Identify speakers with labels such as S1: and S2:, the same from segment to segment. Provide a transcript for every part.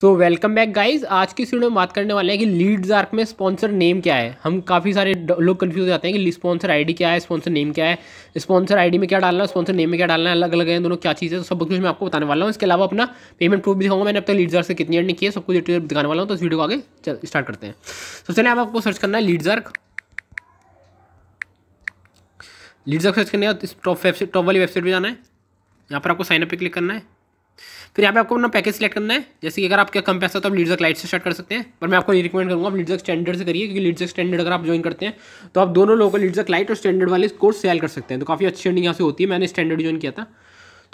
S1: तो welcome back guys आज की वीडियो में बात करने वाले हैं कि लीड आर्क में स्पॉन्सर नेम क्या है हम काफ़ी सारे लोग कंफ्यूज हो जाते हैं कि स्पॉन्सर आईडी क्या है स्पॉन्सर नेम क्या है स्पॉन्सर आईडी में क्या डालना है स्पॉन्सर नेम में क्या डालना है अलग अलग है दोनों क्या चीज़ है तो सब कुछ मैं आपको बताने वाला हूँ इसके अलावा अपना पेमेंट प्रूफ भी दिखाऊंगा मैंने अब तक लीड आर्क से कितनी अर्निंग की है सब कुछ डिटेल दिखाने वाला हूँ तो वीडियो को आगे स्टार्ट करते हैं तो चले पहले आपको सर्च करना है lead ark lead ark search करने है टॉप वेबसाइट टॉप वाली वेबसाइट पर जाना है यहाँ पर आपको साइनअप पर क्लिक करना है फिर यहाँ पे आपको अपना पैकेज सेलेक्ट करना है जैसे कि अगर आपके कम पैसा तो आप लीडजक लाइट से स्टार्ट कर सकते हैं पर मैं आपको ये रिकमेंड करूँगा आप लीडजक स्टैंडर्ड से करिए क्योंकि लीडजक स्टैंडर्ड अगर आप ज्वाइन करते हैं तो आप दोनों लोगों को लीडजक लाइट और स्टैंडर्ड वाले कोर्स सेल कर सकते हैं तो काफ़ी अच्छी अर्निंग यहाँ से होती है मैंने स्टैंडर्ड ज्वाइन किया था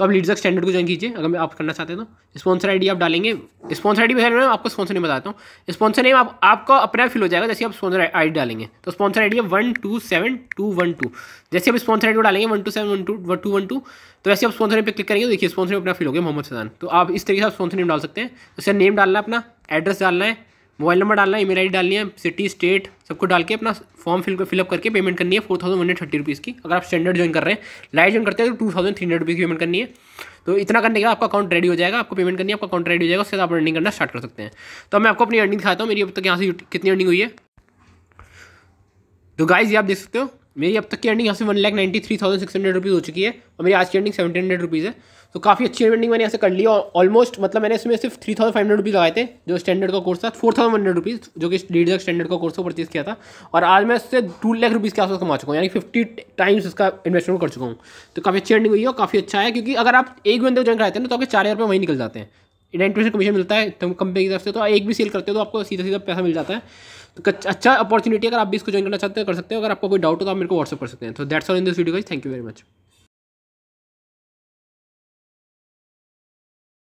S1: तो आप लीडजक स्टैंडर्ड को ज्वाइन कीजिए अगर मैं आप करना चाहते हैं तो स्पॉन्सर आईडी आप डालेंगे स्पॉन्सर आईडी में आपको स्पॉन्सर नेम बताता हूँ स्पॉन्सर नेम आप, आपका अपना फिल हो जाएगा जैसे आप स्पॉन्सर आईडी डालेंगे तो स्पॉन्सर आईडी है one two seven two one two जैसे आप स्पॉन्सर आईडी डालेंगे one two seven one two one two one two तो वैसे आप स्पॉन्सर नेम पर क्लिक करेंगे तो देखिए स्पॉन्सर अपना फिल हो गया मोहम्मद सदान तो आप इस तरीके से आप स्पॉन्सर नेम डाल सकते हैं जैसे नेम डालना अपना एड्रेस डालना है मोबाइल नंबर डालना है ई आई डालनी है सिटी स्टेट सबको डाल के अपना फॉर्म फिल फिलअप करके पेमेंट करनी है four thousand one hundred thirty rupees की अगर आप स्टैंडर्ड ज्वाइन कर रहे हैं लाइट ज्वाइन करते हैं तो two thousand three hundred rupees की पेमेंट करनी है तो इतना करने का आपका अकाउंट रेडी हो जाएगा आपको पेमेंट करनी है आपका अकाउंट रेडी हो जाएगा उसके बाद आप अर्निंग करना स्टार्ट कर सकते हैं तो मैं आपको अपनी अर्निंग दिखाता हूँ मेरी अब तक यहाँ से कितनी अर्निंग हुई है तो गाइज ये आप देख सकते हो मेरी अब तक की अर्निंग यहाँ से one lakh ninety three thousand six hundred rupees हो चुकी है और मेरी आज की अर्निंग सेवेंटी हंड्रेड रुपीज़ है तो काफ़ी अच्छी अर्निंग मैंने यहाँ से कर ली और ऑलमोस्ट मतलब मैंने इसमें सिर्फ three thousand five hundred rupees लगाए थे जो स्टैंडर्ड का कोर्स था फोर थाउजेंड हंड्रेड रुपीज़ जो कि डेढ़ लाख स्टैंडर्ड का कोर्स को परचेज किया था और आज मैं इससे टू लाख रुपीज़ के आसपास कमा चुका हूँ यानी फिफ्टी टाइम्स इसका इन्वेस्टमेंट कर चुका हूँ तो काफ़ी अच्छी अर्निंग हुई है और काफ़ी अच्छा है क्योंकि अगर आप एक बंदे को ज्वाइन कराते हैं तो आपके चार हज़ार रुपये वहीं निकल जाते हैं इडेंटिफिकेशन कमीशन मिलता है तो कंपनी की तरफ से तो एक भी सेल करते हो तो आपको सीधा सीधा पैसा मिल जाता है तो अच्छा अपॉर्चुनिटी अगर आप भी इसको ज्वाइन करना चाहते हो कर सकते हो अगर आपको कोई डाउट हो तो आप मेरे को व्हाट्सअप कर सकते हैं तो that's all in this video thank you very much